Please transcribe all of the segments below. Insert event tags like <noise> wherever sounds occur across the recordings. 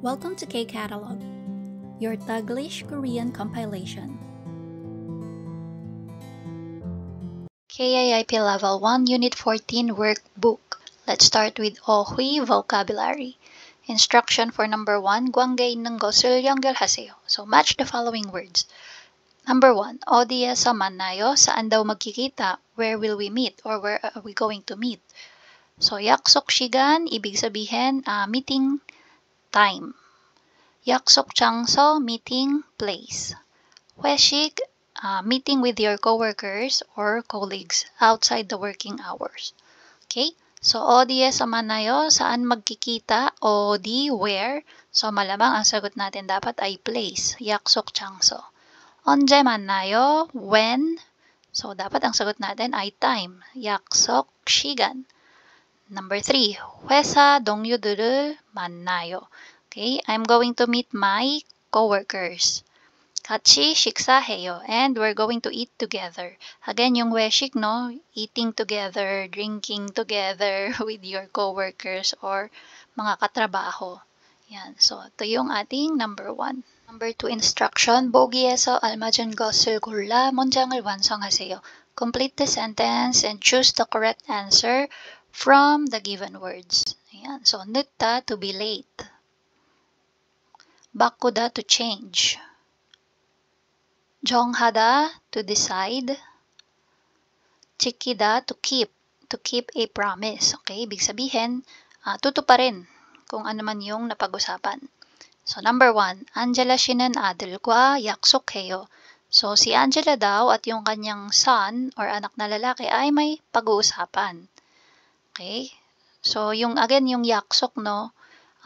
Welcome to K Catalog, your Taglish Korean compilation. KIIP Level 1, Unit 14 Workbook. Let's start with Ohui vocabulary. Instruction for number 1, Gwanggay nunggosul 연결 하세요. So match the following words. Number 1, 어디에 sa manayo? Saan daw magkikita? Where will we meet? Or where are we going to meet? So, yaksok shigan, ibig sabihen uh, ah, meeting time. Yaksok Changso meeting place. Hueshig uh, meeting with your coworkers or colleagues outside the working hours. Okay? So, ODS naman nayo, saan magkikita? o di, where? So, malamang ang sagot natin dapat ay place. Yaksok Changso. Onje man nayo, when? So, dapat ang sagot natin ay time. Yaksok Shigan. Number 3, Huesa Dongyuduru Mannayo. Okay, I'm going to meet my coworkers. Kachi shiksa And we're going to eat together. Again, yung weshik, no? Eating together, drinking together <laughs> with your coworkers or mga katrabaho. Yan. So, ito yung ating number one. Number two instruction, 보기에서 알맞은 것을 골라 문장을 완성하세요. Complete the sentence and choose the correct answer from the given words. Ayan. So, nitta to be late. Bakuda to change. Jonghada to decide. Chikida to keep. To keep a promise. Okay, ibig sabihin, uh, ah, tutuparin kung ano man yung napag-usapan. So, number one, Angela Shinen Adel Gwa Yaksukheyo. So, si Angela daw at yung kanyang son or anak na lalaki ay may pag-uusapan. Okay? So, yung again, yung yaksok, no?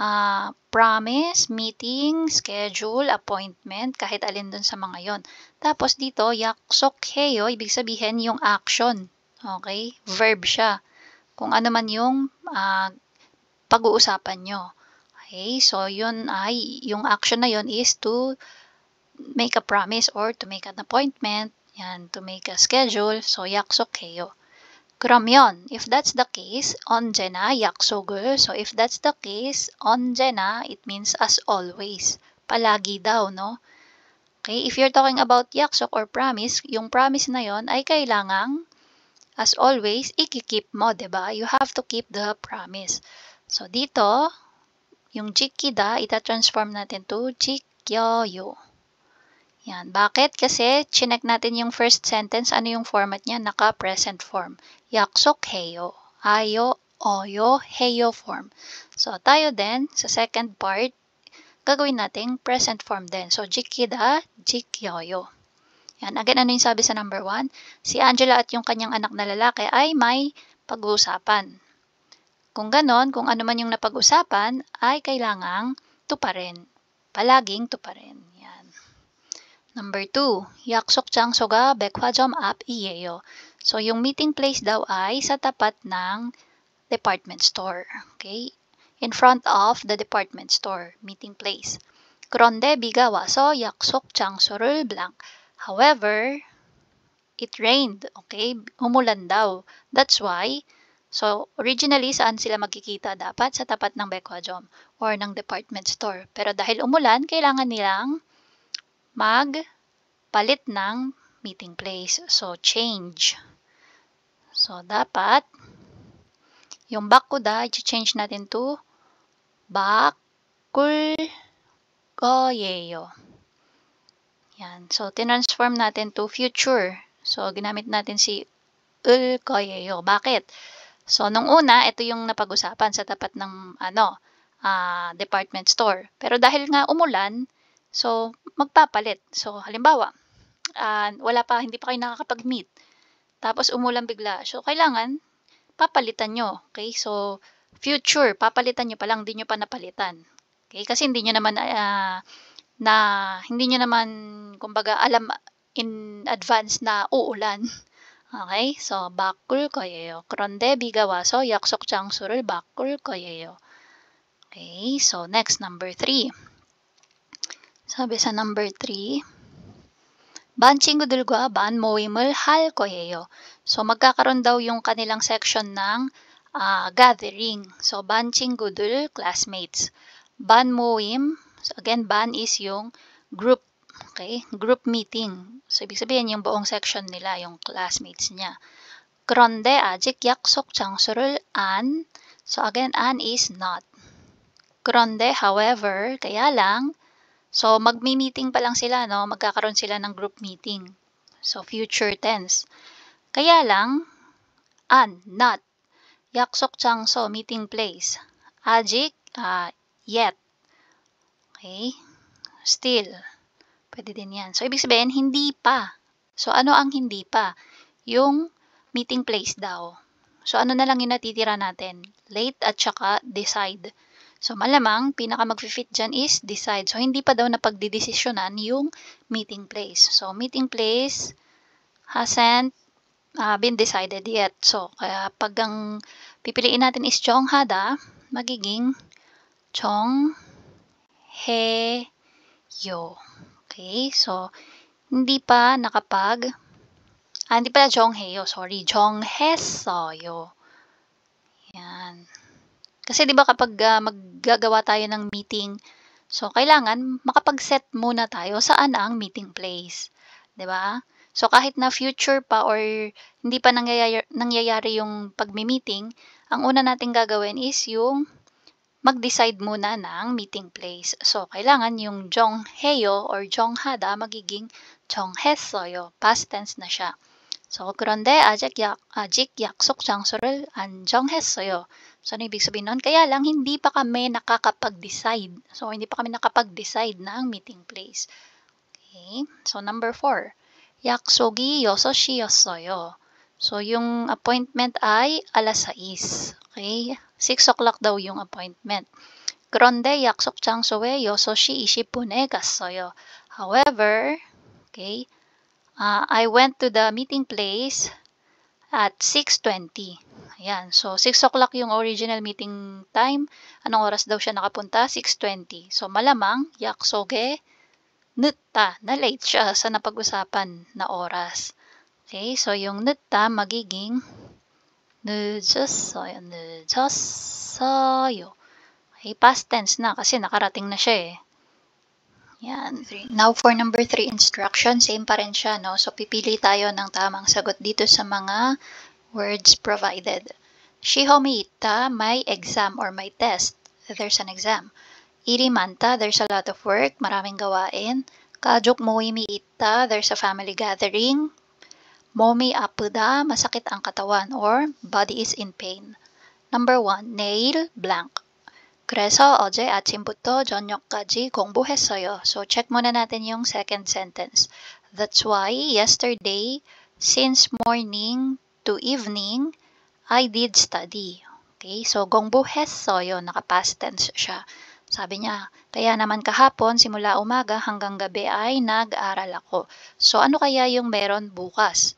Uh, promise, meeting, schedule, appointment, kahit alin dun sa mga yon. Tapos dito, yaksok heyo, ibig sabihin yung action. Okay? Verb siya. Kung ano man yung uh, pag-uusapan nyo. Okay? So, yun ay, yung action na yon is to make a promise or to make an appointment, yan, to make a schedule. So, yaksok heyo. 그러면 if that's the case, 언제나 약속을. So if that's the case, 언제나 it means as always. Palagi daw, no? Okay, if you're talking about yakso or promise, yung promise na yon ay kailangang, as always, ikikip mo, ba? Diba? You have to keep the promise. So, dito, yung jikida, ita-transform natin to jikyoyo. Yan. Bakit? Kasi chinek natin yung first sentence. Ano yung format niya? Naka-present form. Yaksok heyo. Ayo, oyo, heyo form. So, tayo din, sa second part, gagawin natin present form din. So, jikida, jikyoyo. Yan. Again, ano yung sabi sa number one? Si Angela at yung kanyang anak na lalaki ay may pag-uusapan. Kung ganon, kung ano man yung napag-usapan, ay kailangang tuparin. Palaging tuparin. Number 2, Yaksokchang Soga Bekwajom Ap Iyeyo. So, yung meeting place daw ay sa tapat ng department store. Okay? In front of the department store, meeting place. 그런데 비가 와서 약속 장소를 blank. However, it rained. Okay? Umulan daw. That's why, so originally saan sila magkikita dapat? Sa tapat ng Bekwajom or ng department store. Pero dahil umulan, kailangan nilang magpalit ng meeting place. So, change. So, dapat, yung bakuda, i-change natin to bakugoyeyo. Yan. So, tinransform natin to future. So, ginamit natin si ulkoyeyo. Bakit? So, nung una, ito yung napag-usapan sa tapat ng ano, uh, department store. Pero dahil nga umulan, So, magpapalit. So, halimbawa, uh, wala pa, hindi pa kayo nakakapag-meet. Tapos, umulan bigla. So, kailangan, papalitan nyo. Okay? So, future, papalitan nyo pa lang, hindi nyo pa napalitan. Okay? Kasi hindi nyo naman, uh, na, hindi nyo naman, kumbaga, alam in advance na uulan. Okay? So, bakul koyeyo. Kronde bigawaso yaksok chang surul bakul koyeyo. Okay? So, next, number three. Sabi sa number 3, Banching gudulgwa ban moimul hal koyeyo. So magkakaroon daw yung kanilang section ng uh, gathering. So banching gudul classmates. Ban moim, so again ban is yung group Okay? Group meeting. So, ibig sabihin, yung buong section nila, yung classmates niya. Kronde, ajik, yaksok, changsurul, an. So, again, an is not. Kronde, however, kaya lang, So, magmi-meeting pa lang sila, no? Magkakaroon sila ng group meeting. So, future tense. Kaya lang, an, not. Yaksok changso, meeting place. Ajik, uh, yet. Okay? Still. Pwede din yan. So, ibig sabihin, hindi pa. So, ano ang hindi pa? Yung meeting place daw. So, ano na lang yung natitira natin? Late at saka decide. Decide. So malamang, pinaka mag-fit dyan is decide. So hindi pa daw na napagdidesisyonan yung meeting place. So meeting place hasn't uh, been decided yet. So kaya pag ang pipiliin natin is Chonghada, magiging Chonghaeyo. Okay, so hindi pa nakapag Ah, hindi pala Jonghaeyo, sorry. Jongheseo. Yan. Kasi 'di ba kapag uh, maggagawa tayo ng meeting, so kailangan makapag-set muna tayo saan ang meeting place, 'di ba? So kahit na future pa or hindi pa nangyayari, nangyayari yung pagmi-meeting, ang una nating gagawin is yung mag-decide muna ng meeting place. So kailangan yung Jonghaeyo or Jonghada magiging Jonghaesoyo, past tense na siya. So 그런데 아직 약, 아직 약속 장소를 안 정했어요. So ano ibig sabihin nun? Kaya lang hindi pa kami nakakapag-decide. So hindi pa kami nakapag-decide ng meeting place. Okay? So number four. 약속이 6시였어요. So, yung appointment ay alas 6. Okay? 6 o'clock daw yung appointment. 그런데 약속 장소에 6시 20분에 갔어요. However, okay, Uh, I went to the meeting place at 6.20. Ayan, so 6 o'clock yung original meeting time. Anong oras daw siya nakapunta? 6.20. So malamang, yaksoge, nutta, na late siya sa napag-usapan na oras. Okay, so yung nutta magiging 늦었어요, 늦었어요. Okay, past tense na kasi nakarating na siya eh. Yan. Three. Now for number 3 instruction, same pa rin siya, no? So pipili tayo ng tamang sagot dito sa mga words provided. Shihomita, may exam or may test. There's an exam. Irimanta, there's a lot of work, maraming gawain. Kajuk moimiita, there's a family gathering. Momi apuda, masakit ang katawan or body is in pain. Number 1, nail blank. 그래서 어제 아침부터 저녁까지 공부했어요. So check muna natin yung second sentence. That's why yesterday, since morning to evening, I did study. Okay, so 공부했어요. Nakapast tense siya. Sabi niya, kaya naman kahapon simula umaga hanggang gabi ay nag-aral ako. So ano kaya yung meron bukas?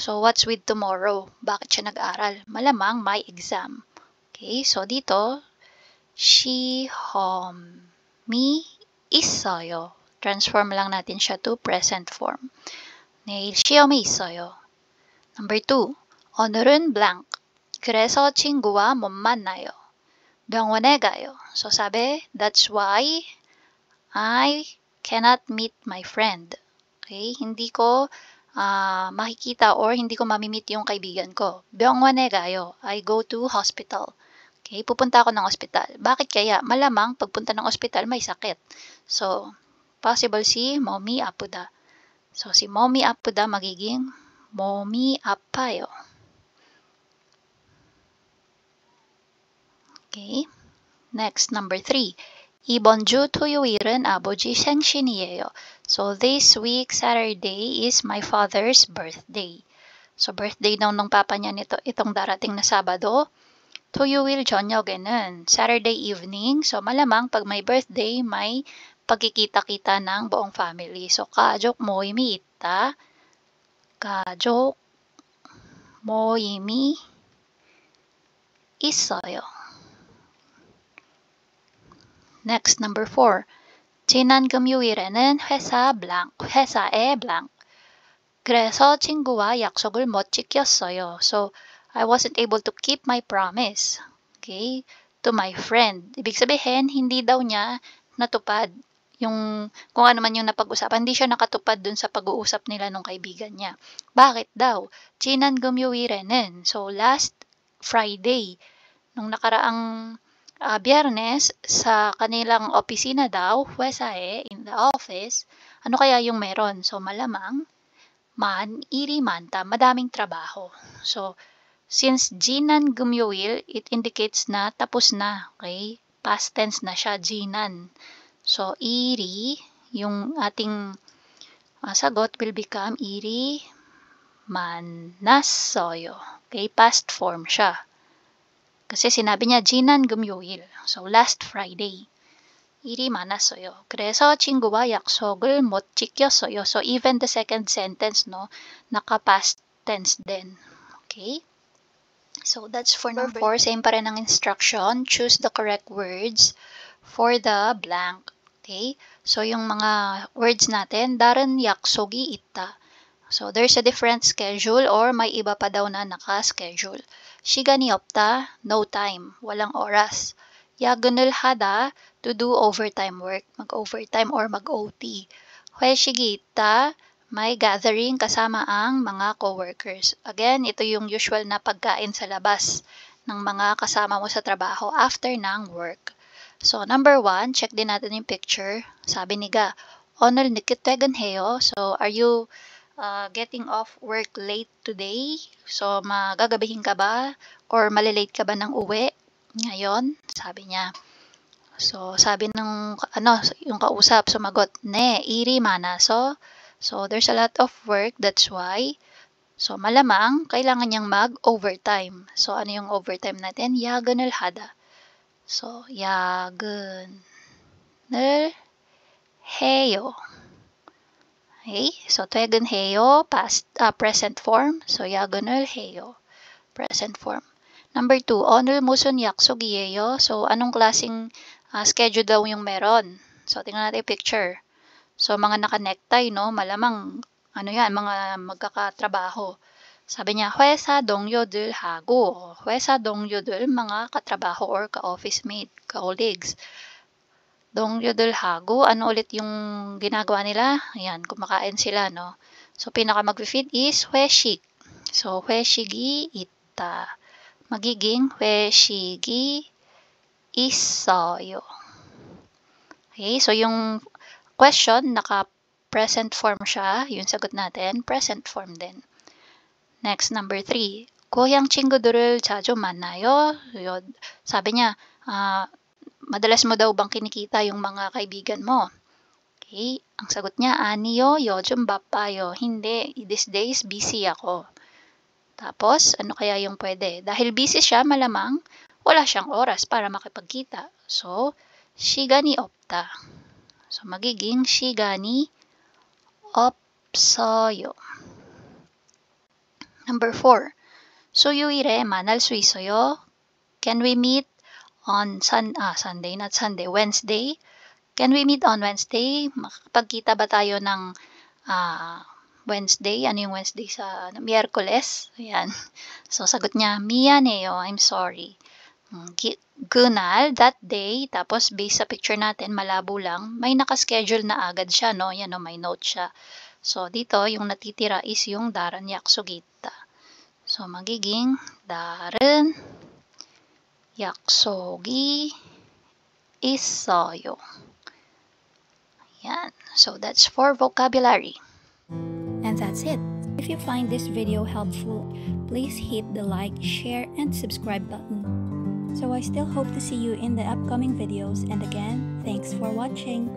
So what's with tomorrow? Bakit siya nag-aral? Malamang may exam. Okay, so dito, shihomi isoyo. Transform lang natin siya to present form. 내일 시험이 있어요. Number 2. 오늘은 blank. 그래서 친구와 못 만나요. 병원에 가요. So sabi, that's why I cannot meet my friend. Okay? Hindi ko uh, makikita or hindi ko mamimit yung kaibigan ko. 병원에 가요. I go to hospital. Okay, pupunta ako ng ospital. Bakit kaya? Malamang pagpunta ng ospital may sakit. So, possible si Mommy Apuda. So, si Mommy Apuda magiging Mommy Apayo. Okay. Next, number three. 이번주 토요일은 아버지 생신이에요. So, this week, Saturday, is my father's birthday. So, birthday daw ng papa niya nito, itong darating na Sabado. 토요일 저녁에는 Saturday evening. So, malamang pag may birthday, may pagkikita-kita ng buong family. So, kajok mo imiita. Kajok mo imi 있어요. Next, number four. 지난 금요일에는 회사 blank, 회사에 blank. 그래서 친구와 약속을 못 지켰어요. So, I wasn't able to keep my promise. Okay? To my friend. Ibig sabihin, hindi daw niya natupad yung kung ano man yung napag-usapan, hindi siya nakatupad dun sa pag-uusap nila nung kaibigan niya. Bakit daw? Chinan gumyuwi renen. So, last Friday, nung nakaraang uh, biyernes, sa kanilang opisina daw, huwesae, in the office, ano kaya yung meron? So, malamang, man, iri manta, madaming trabaho. So, Since jinan gumyawil, it indicates na tapos na. Okay? Past tense na siya, jinan. So, iri, yung ating ah, sagot will become iri manasoyo. Okay? Past form siya. Kasi sinabi niya, jinan gumyawil. So, last Friday. Iri 많았어요. 그래서 친구와 약속을 못 지켰어요. So even the second sentence, no, naka past tense din. Okay? So, that's for number 4. Same pa rin ang instruction. Choose the correct words for the blank. Okay? So, yung mga words natin, daran yaksogi ita. So, there's a different schedule or may iba pa daw na naka-schedule. Shiga ni opta, no time, walang oras. Yagunul hada, to do overtime work, mag-overtime or mag-OT. Hueshigita, may gathering kasama ang mga coworkers. Again, ito yung usual na pagkain sa labas ng mga kasama mo sa trabaho after ng work. So, number one, check din natin yung picture. Sabi ni Ga, Onel nikitegan heyo. So, are you uh, getting off work late today? So, magagabihin ka ba? Or malilate ka ba ng uwi? Ngayon, sabi niya. So, sabi ng, ano, yung kausap, sumagot, ne, iri mana. So, So, there's a lot of work, that's why. So, malamang, kailangan niyang mag-overtime. So, ano yung overtime natin? Yagan alhada. So, yagan heyo. Okay? So, tuegan heyo, past, uh, present form. So, yagonal heyo, present form. Number two, onul muson yaksog yeyo. So, anong klaseng uh, schedule daw yung meron? So, tingnan natin yung picture. So, mga naka-necktie, no? Malamang, ano yan, mga magkakatrabaho. Sabi niya, Huesa dongyodul hago. Huesa dongyodul, mga katrabaho or ka-office mate, colleagues. Dongyodul hago, ano ulit yung ginagawa nila? Ayan, kumakain sila, no? So, pinaka mag-feed is hueshik. So, hueshigi ita. Magiging hueshigi isoyo. Okay, so yung question, naka-present form siya. Yung sagot natin, present form din. Next, number 3. kuyang 친구들을 자주 만나요? Yun. Sabi niya, uh, madalas mo daw bang kinikita yung mga kaibigan mo? Okay. Ang sagot niya, aniyo, yojum bapayo. Hindi, these days busy ako. Tapos, ano kaya yung pwede? Dahil busy siya, malamang, wala siyang oras para makipagkita. So, shigani opta. So, magiging shiga ni opsoyo. Number four, suyuire manal suisoyo. Can we meet on sun, ah, Sunday, not Sunday, Wednesday? Can we meet on Wednesday? Makapagkita ba tayo ng uh, Wednesday? Ano yung Wednesday sa ano, Miyerkules? Ayan. So, sagot niya, Mia Neo, I'm sorry. Hmm, kunal, that day, tapos based sa picture natin, malabo lang, may nakaschedule na agad siya, no? Yan, no? may note siya. So, dito, yung natitira is yung daran yaksugita. So, magiging daran yaksogi isoyo. Yan. So, that's for vocabulary. And that's it. If you find this video helpful, please hit the like, share, and subscribe button. So I still hope to see you in the upcoming videos and again, thanks for watching.